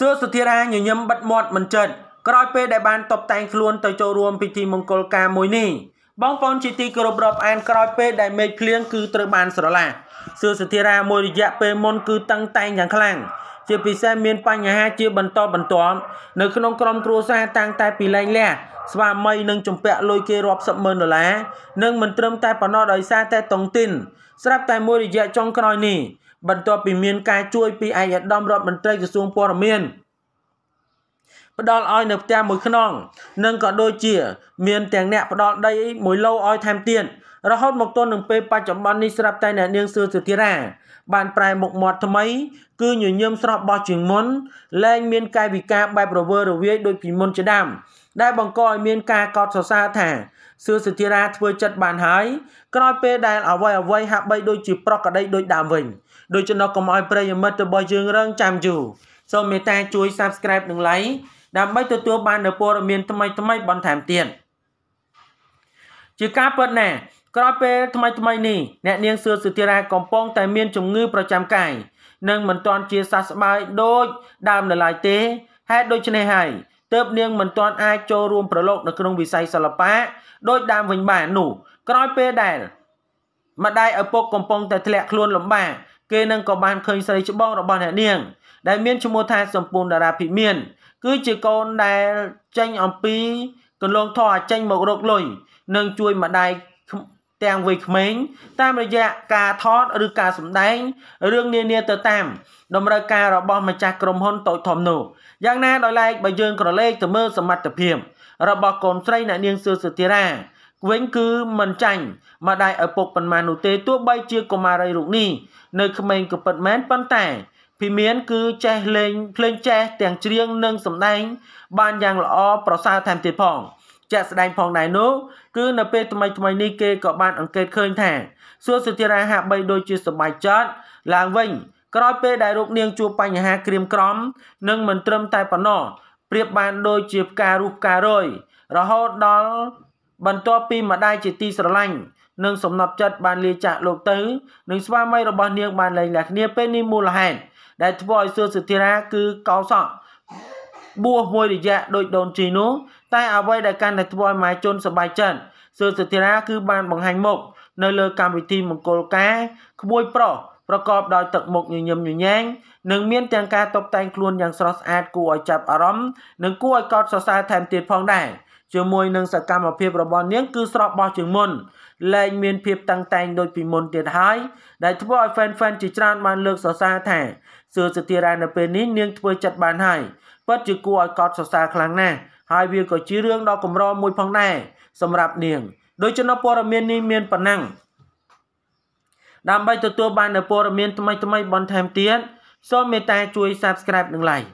សឿសុធារាញញឹមបិទមាត់មិនចិត្តក្រោយពេលដែលបានតបតែងខ្លួនទៅចូលរួមពិធីមង្គលការមួយនេះបងប្អូនជាទីគោរពរាប់ អានក្រោយពេលដែលមេឃភ្លៀងគឺត្រូវបានស្រឡះសឿសុធារាមួយរយៈពេលមុនគឺតឹងតែងយ៉ាងខ្លាំងជាពិសេសមាន បញ្ហាជាបន្តបន្ទាប់នៅក្នុងក្រុមគ្រួសារតាំងតែពីលែងលះស្វាមីនឹងជំពាក់លុយគេរាប់សិបម៉ឺនដុល្លារនិងមិនត្រឹមតែប៉ុណ្ណោះដោយសារតែតុងទីន ស្រាប់តែមួយរយៈចុងក្រោយនេះបន្ទាប់ពីមានការជួយ ពីឯកឧត្តមរដ្ឋមន្ត្រីក្រសួងព័ត៌មានផ្ដល់ឲ្យ នៅផ្ទះមួយខ្នងនិងក៏ដូចជា មានទាំងអ្នកផ្ដល់ដី មួយឡូឲ្យថែមទៀតរហូតមកទល់នឹងពេលបច្ចុប្បន្ននេះស្រាប់តែអ្នកនាងសឿសុធិរាបានប្រែមុខមាត់ថ្មីគឺញញឹមស្រស់បោះជាងមុនលែងមានកាយវិការបែបរវើរវាយដូចពីមុនជាដើមដែលបង្កឲ្យមានការកោតសរសើរថាសឿសុធារាធ្វើចិត្តបានហើយក្រោយពេលដែលអ្វីអ្វីហាក់បីដូចជាប្រក្រតីដូចដើមវិញ ដូច្នោះកុំឲ្យប្រិយមិត្តរបស់យើងរងចាំយូរសូមមេត្តា ជួយ Subscribe និង Like ដើម្បីទទួលបាននូវព័ត៌មានថ្មីៗបន្ថែមទៀតជាការពិតណាស់ក្រោយពេលថ្មីថ្មីនេះអ្នកនាងសឿសុធារាកំពុងតែមានជំងឺ ប្រចាំកាយនិងមិនទាន់ជាសះស្បើយដូច ដើមនៅឡើយទេហេតុដូច្នេះហើយទៅនាងមិនទាន់អាចចូលរួមប្រឡូកនៅក្នុងវិស័យសិល្បៈដោយដើមវិញបាននោះក្រោយពេលដែលម្ដាយឪពុកកំពុងតែធ្លាក់ខ្លួនលំបាកគេនឹងក៏បានឃើញស្រីច្បងរបស់អ្នកនាង ដែលមានឈ្មោះថាសម្ពូនតារាភិមាន គឺជាកូនដែលចេញអំពីកន្លងធរចេញមករកលុយនឹងជួយម្ដាយទាំងវ័យក្មេងតាមរយៈការថតឬការសម្ដែងរឿងនានាទៅតាមតម្រូវការរបស់ម្ចាស់ក្រុមហ៊ុនតូចធំនោះយ៉ាងណាដោយឡែកបើយើងក្រឡេកទៅមើលសមត្ថភាពរបស់កូនស្រីអ្នកនាងសឿសុធិរាវិញគឺមិនចាញ់ម្ដាយឪពុកប៉ុន្មាននោះទេទោះបីជាកុមារីរូបនេះនៅក្មេងក៏ពិតមែនប៉ុន្តែភីមៀនគឺចេះលេងភ្លេងចេះ ទាំងច្រៀងនិងសម្ដែង បានយ៉ាងល្អប្រសើរថែមទៀតផងជាក់ស្ដែងផងដែរនោះគឺនៅពេលថ្មីថ្មីនេះគេក៏បាន អង្កេតឃើញ ថាសួរសុធិរាហាក់បីដូចជាសបាយចត់ ឡើងវិញ ក្រោយពេលដែលរូបនាង ជួបបញ្ហាក្រៀមក្រំនិងមិនត្រឹមតែប៉ុណ្ណោះប្រៀបបានដូចជាផ្ការូបផ្ការយរហូតដល់បន្ទាប់ពីម្ដាយជាទីស្រឡាញ់និងសំណប់ចិត្តបានលាចាក់លោកទៅនិងស្វាមីរបស់នាងបានលែងលះគ្នាពេលនេះមូលហេតុដែលធ្វើឲ្យសួរសុធិរាគឺកោសក់បួសមួយរយៈដោយដូនជីនោះតែអ្វីដែលកាន់តែធ្វើឲ្យមហាជនសប្បាយចិត្តសឺសុធារាគឺបានបង្ហាញមុខនៅលើកម្មវិធីមង្គលការក្បួយប្រុសប្រកបដោយទឹកមុខញញឹមញញែងនិងមានទាំងការតុបតែងខ្លួនយ៉ាងស្រស់ស្អាតគួរឲ្យចាប់អារម្មណ៍និងគួរឲ្យកោតសរសើរថែមទៀតផងដែរជាមួយនឹងសកម្មភាពរបស់នាងគឺស្រស់បោះជាងមុនលែងមានភាពតឹងតែងដូចពីមុនទៀតហើយ ដែលធ្វើឲ្យ fan fan ជាច្រើនបានលើកសរសើរថាសឿសធារានៅពេលនេះនាងធ្វើចិត្តបានហើយពិតជាគួរឲ្យកោតសរសើរខ្លាំងណាស់ហើយវាក៏ជារឿងដ៏កម្រមួយផងដែរសម្រាប់នាងដោយចំណព័រមាននេះមានប៉ុណ្ណឹងដើម្បីទទួលបាននូវព័ត៌មានថ្មីៗបន្ថែមទៀតសូមមេត្តាជួយ Subscribe និង Like